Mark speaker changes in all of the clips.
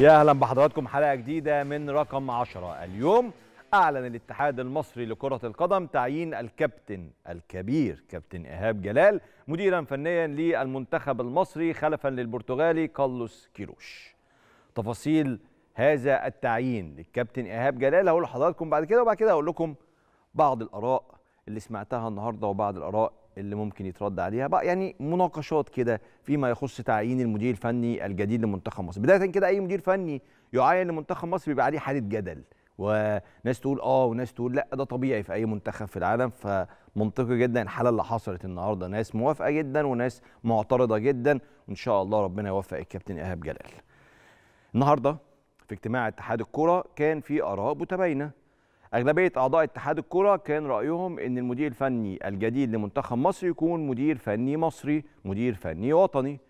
Speaker 1: يا اهلا بحضراتكم حلقه جديده من رقم 10 اليوم اعلن الاتحاد المصري لكره القدم تعيين الكابتن الكبير كابتن ايهاب جلال مديرا فنيا للمنتخب المصري خلفا للبرتغالي كارلوس كيروش تفاصيل هذا التعيين للكابتن ايهاب جلال هقول لحضراتكم بعد كده وبعد كده هقول لكم بعض الاراء اللي سمعتها النهارده وبعض الاراء اللي ممكن يترد عليها بقى يعني مناقشات كده فيما يخص تعيين المدير الفني الجديد لمنتخب مصر بدايه كده اي مدير فني يعين لمنتخب مصر بيبقى عليه حاله جدل وناس تقول اه وناس تقول لا ده طبيعي في اي منتخب في العالم فمنطقي جدا الحاله اللي حصلت النهارده ناس موافقه جدا وناس معترضه جدا وان شاء الله ربنا يوفق الكابتن ايهاب جلال النهارده في اجتماع اتحاد الكره كان في اراء متباينه أغلبية أعضاء اتحاد الكرة كان رأيهم أن المدير الفني الجديد لمنتخب مصر يكون مدير فني مصري مدير فني وطني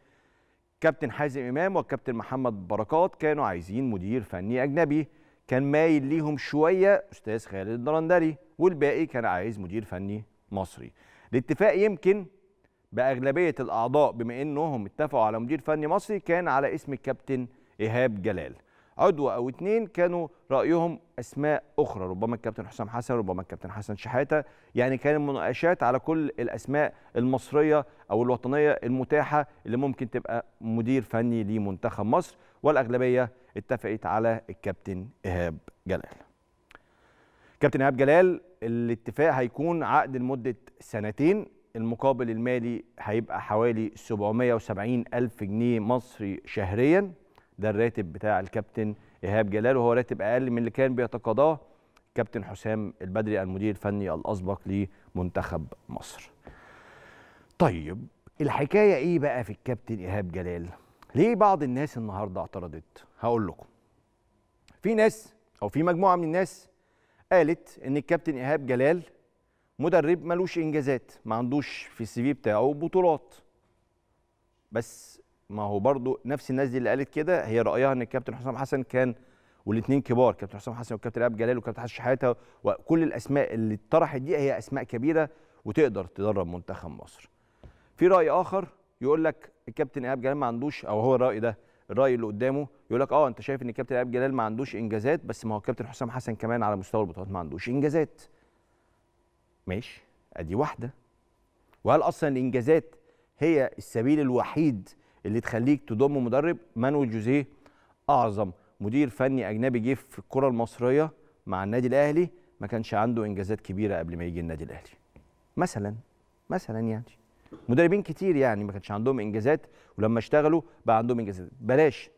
Speaker 1: كابتن حازم إمام والكابتن محمد بركات كانوا عايزين مدير فني أجنبي كان مايل ليهم شوية أستاذ خالد الدرندري والباقي كان عايز مدير فني مصري الاتفاق يمكن بأغلبية الأعضاء بما أنهم اتفقوا على مدير فني مصري كان على اسم الكابتن إيهاب جلال عضو او اثنين كانوا رايهم اسماء اخرى ربما الكابتن حسام حسن ربما الكابتن حسن شحاته يعني كان المناقشات على كل الاسماء المصريه او الوطنيه المتاحه اللي ممكن تبقى مدير فني لمنتخب مصر والاغلبيه اتفقت على الكابتن ايهاب جلال كابتن ايهاب جلال الاتفاق هيكون عقد لمده سنتين المقابل المالي هيبقى حوالي 770 ألف جنيه مصري شهرياً ده الراتب بتاع الكابتن ايهاب جلال وهو راتب اقل من اللي كان بيتقاضاه كابتن حسام البدري المدير الفني الاسبق لمنتخب مصر. طيب الحكايه ايه بقى في الكابتن ايهاب جلال؟ ليه بعض الناس النهارده اعترضت؟ هقول لكم. في ناس او في مجموعه من الناس قالت ان الكابتن ايهاب جلال مدرب ملوش انجازات ما عندوش في السي في بتاعه بطولات بس ما هو برضو نفس الناس دي اللي قالت كده هي رايها ان الكابتن حسام حسن كان والاثنين كبار كابتن حسام حسن والكابتن ايهاب جلال والكابتن حسن شحاته وكل الاسماء اللي اتطرحت دي هي اسماء كبيره وتقدر تدرب منتخب مصر. في راي اخر يقول لك الكابتن ايهاب جلال ما عندوش او هو الراي ده الراي اللي قدامه يقول لك اه انت شايف ان الكابتن ايهاب جلال ما عندوش انجازات بس ما هو الكابتن حسام حسن كمان على مستوى البطولات ما عندوش انجازات. ماشي ادي واحده وهل اصلا الانجازات هي السبيل الوحيد اللي تخليك تضم مدرب مانويل جوزيه اعظم مدير فني اجنبي جه في الكره المصريه مع النادي الاهلي ما كانش عنده انجازات كبيره قبل ما يجي النادي الاهلي مثلا مثلا يعني مدربين كتير يعني ما كانش عندهم انجازات ولما اشتغلوا بقى عندهم انجازات بلاش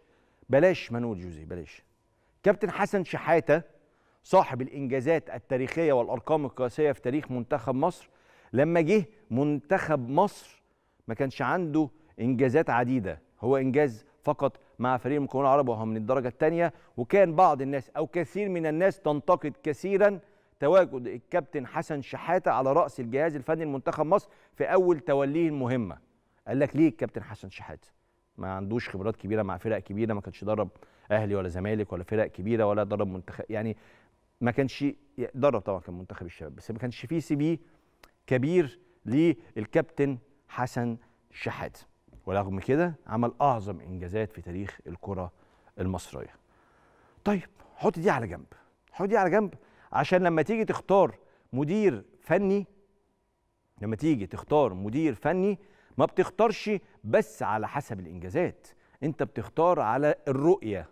Speaker 1: بلاش مانويل جوزيه بلاش كابتن حسن شحاته صاحب الانجازات التاريخيه والارقام القياسيه في تاريخ منتخب مصر لما جه منتخب مصر ما كانش عنده انجازات عديده هو انجاز فقط مع فريق المكون العربي وهو من الدرجه الثانيه وكان بعض الناس او كثير من الناس تنتقد كثيرا تواجد الكابتن حسن شحاته على راس الجهاز الفني لمنتخب مصر في اول توليه المهمه قال لك ليه الكابتن حسن شحاته ما عندوش خبرات كبيره مع فرق كبيره ما كانش درب اهلي ولا زمالك ولا فرق كبيره ولا درب منتخب يعني ما كانش درب طبعا كان منتخب الشباب بس ما كانش فيه سي في كبير للكابتن حسن شحاته ورغم كده عمل اعظم انجازات في تاريخ الكره المصريه طيب حط دي على جنب حط دي على جنب عشان لما تيجي تختار مدير فني لما تيجي تختار مدير فني ما بتختارش بس على حسب الانجازات انت بتختار على الرؤيه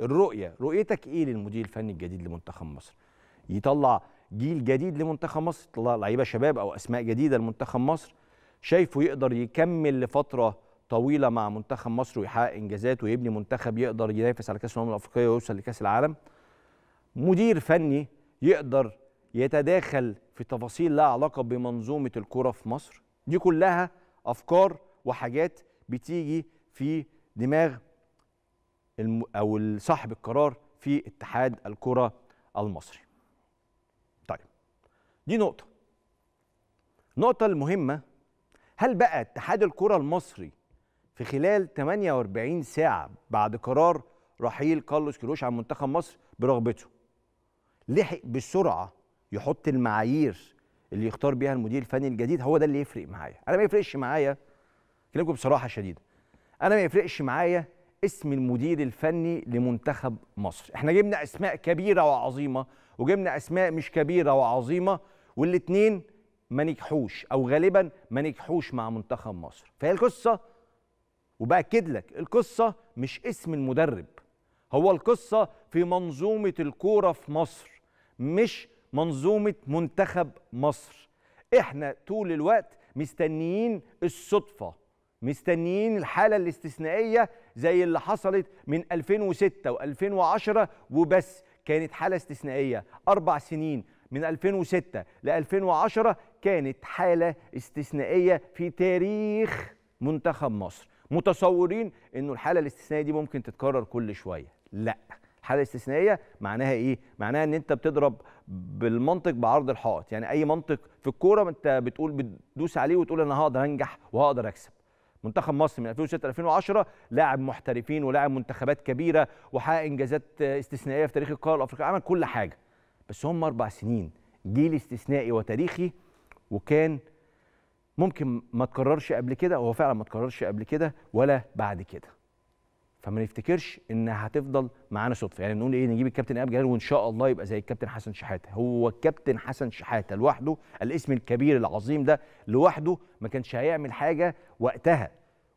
Speaker 1: الرؤيه رؤيتك ايه للمدير الفني الجديد لمنتخب مصر يطلع جيل جديد لمنتخب مصر يطلع لعيبه شباب او اسماء جديده لمنتخب مصر شايفه يقدر يكمل لفتره طويله مع منتخب مصر ويحقق انجازات ويبني منتخب يقدر ينافس على كاس الامم الافريقيه ويوصل لكاس العالم مدير فني يقدر يتداخل في تفاصيل لها علاقه بمنظومه الكره في مصر دي كلها افكار وحاجات بتيجي في دماغ الم... او صاحب القرار في اتحاد الكره المصري طيب دي نقطه النقطه المهمه هل بقى اتحاد الكره المصري في خلال 48 ساعة بعد قرار رحيل كارلوس كيروش عن منتخب مصر برغبته لحق بسرعة يحط المعايير اللي يختار بيها المدير الفني الجديد هو ده اللي يفرق معايا انا ما يفرقش معايا كلامكم بصراحة شديدة انا ما يفرقش معايا اسم المدير الفني لمنتخب مصر احنا جبنا اسماء كبيرة وعظيمة وجبنا اسماء مش كبيرة وعظيمة والاتنين ما نجحوش او غالبا ما نجحوش مع منتخب مصر فهي القصة وباكد لك القصه مش اسم المدرب هو القصه في منظومه الكوره في مصر مش منظومه منتخب مصر احنا طول الوقت مستنيين الصدفه مستنيين الحاله الاستثنائيه زي اللي حصلت من 2006 و2010 وبس كانت حاله استثنائيه اربع سنين من 2006 ل 2010 كانت حاله استثنائيه في تاريخ منتخب مصر متصورين انه الحاله الاستثنائيه دي ممكن تتكرر كل شويه لا الحاله الاستثنائيه معناها ايه معناها ان انت بتضرب بالمنطق بعرض الحائط يعني اي منطق في الكوره انت بتقول بتدوس عليه وتقول انا هقدر انجح وهقدر اكسب منتخب مصر من 2006 2010 لاعب محترفين ولاعب منتخبات كبيره وحقق انجازات استثنائيه في تاريخ القاره الافريقيه عمل كل حاجه بس هم اربع سنين جيل استثنائي وتاريخي وكان ممكن ما تكررش قبل كده هو فعلا ما تكررش قبل كده ولا بعد كده فما نفتكرش ان هتفضل معانا صدفه يعني نقول ايه نجيب الكابتن ايهاب جلال وان شاء الله يبقى زي الكابتن حسن شحاته هو الكابتن حسن شحاته لوحده الاسم الكبير العظيم ده لوحده ما كانش هيعمل حاجه وقتها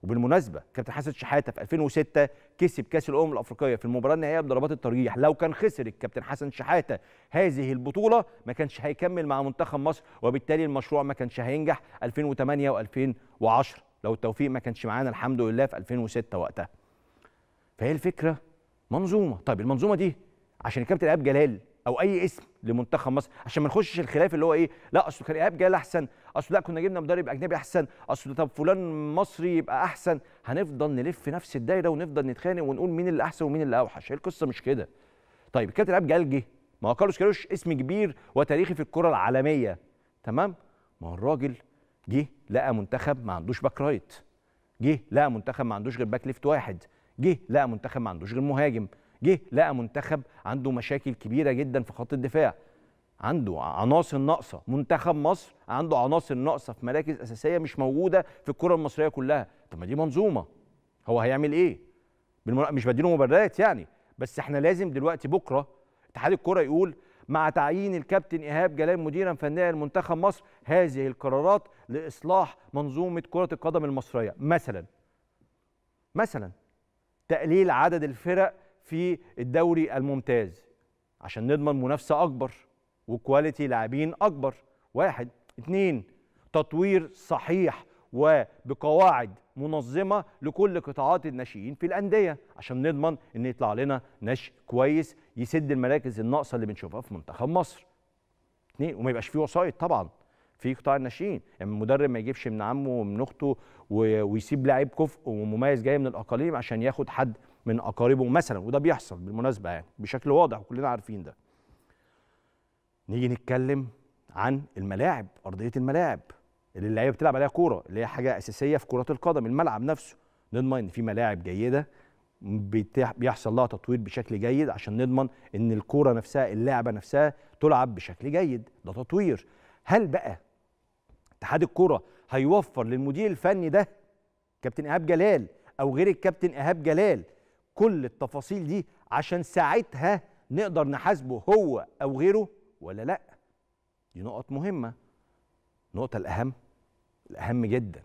Speaker 1: وبالمناسبه كابتن حسن شحاته في 2006 كسب كاس الامم الافريقيه في المباراه النهائيه بضربات الترجيح لو كان خسر الكابتن حسن شحاته هذه البطوله ما كانش هيكمل مع منتخب مصر وبالتالي المشروع ما كانش هينجح 2008 و2010 لو التوفيق ما كانش معانا الحمد لله في 2006 وقتها فهي الفكره منظومه طيب المنظومه دي عشان الكابتن ايهاب جلال او اي اسم لمنتخب مصر عشان ما نخشش الخلاف اللي هو ايه لا اصل كان ايهاب جلال احسن اصل لا كنا جبنا مدرب اجنبي احسن اصل طب فلان مصري يبقى احسن هنفضل نلف نفس الدايره ونفضل نتخانق ونقول مين اللي احسن ومين اللي اوحش هي القصه مش كده طيب الكابتن ايهاب جلال جه ما هو كارلوس كيروش اسم كبير وتاريخي في الكره العالميه تمام ما هو الراجل جه لقى منتخب ما عندوش باك رايت جه لقى منتخب ما عندوش غير باك ليفت واحد جه لقى منتخب ما عندوش غير مهاجم جه لقى منتخب عنده مشاكل كبيره جدا في خط الدفاع عنده عناصر ناقصه منتخب مصر عنده عناصر ناقصه في مراكز اساسيه مش موجوده في الكره المصريه كلها طب ما دي منظومه هو هيعمل ايه بالمرا... مش بديله مبررات يعني بس احنا لازم دلوقتي بكره اتحاد الكره يقول مع تعيين الكابتن ايهاب جلال مديرا فنيا لمنتخب مصر هذه القرارات لاصلاح منظومه كره القدم المصريه مثلا مثلا تقليل عدد الفرق في الدوري الممتاز عشان نضمن منافسه اكبر وكواليتي لاعبين اكبر واحد اتنين تطوير صحيح وبقواعد منظمه لكل قطاعات الناشئين في الانديه عشان نضمن ان يطلع لنا ناشئ كويس يسد المراكز الناقصه اللي بنشوفها في منتخب مصر اتنين وما يبقاش فيه وسايط طبعا في قطاع الناشئين يعني المدرب ما يجيبش من عمه ومن اخته ويسيب لعيب كفء ومميز جاي من الاقاليم عشان ياخد حد من اقاربه مثلا وده بيحصل بالمناسبه يعني بشكل واضح وكلنا عارفين ده نيجي نتكلم عن الملاعب ارضيه الملاعب اللي اللعيبه بتلعب عليها كوره اللي هي حاجه اساسيه في كره القدم الملعب نفسه نضمن ان في ملاعب جيده بيحصل لها تطوير بشكل جيد عشان نضمن ان الكوره نفسها اللعبه نفسها تلعب بشكل جيد ده تطوير هل بقى اتحاد الكوره هيوفر للمدير الفني ده كابتن ايهاب جلال او غير الكابتن ايهاب جلال كل التفاصيل دي عشان ساعتها نقدر نحاسبه هو او غيره ولا لا دي نقط مهمه النقطه الاهم الاهم جدا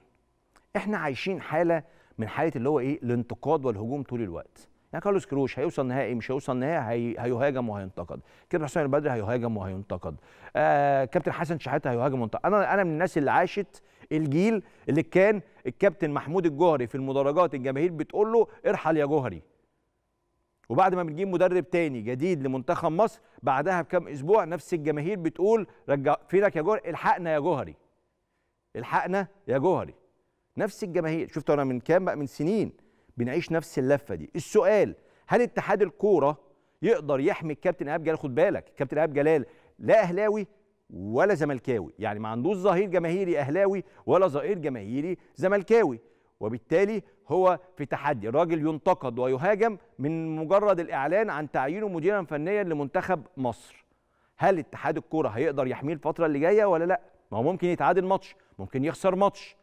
Speaker 1: احنا عايشين حاله من حاله اللي هو ايه الانتقاد والهجوم طول الوقت يعني كارلوس كروش هيوصل نهائي مش هيوصل نهائي هي... هيهاجم وهينتقد كابتن حسين البدري هيهاجم وهينتقد آه كابتن حسن شحاته هيهاجم وهينتقد انا انا من الناس اللي عاشت الجيل اللي كان الكابتن محمود الجوهري في المدرجات الجماهير بتقول له ارحل يا جوهري وبعد ما بنجيب مدرب تاني جديد لمنتخب مصر بعدها بكام اسبوع نفس الجماهير بتقول رجع فينك يا جوهري الحقنا يا جوهري الحقنا يا جوهري نفس الجماهير شفت انا من كام بقى من سنين بنعيش نفس اللفه دي السؤال هل اتحاد الكوره يقدر يحمي الكابتن ايهاب جلال خد بالك الكابتن ايهاب جلال لا اهلاوي ولا زملكاوي يعني ما عندوش ظهير جماهيري اهلاوي ولا ظهير جماهيري زملكاوي وبالتالي هو في تحدي الراجل ينتقد ويهاجم من مجرد الإعلان عن تعيينه مديرا فنيا لمنتخب مصر هل اتحاد الكورة هيقدر يحميه الفترة اللي جاية ولا لا ما هو ممكن يتعادل ماتش ممكن يخسر ماتش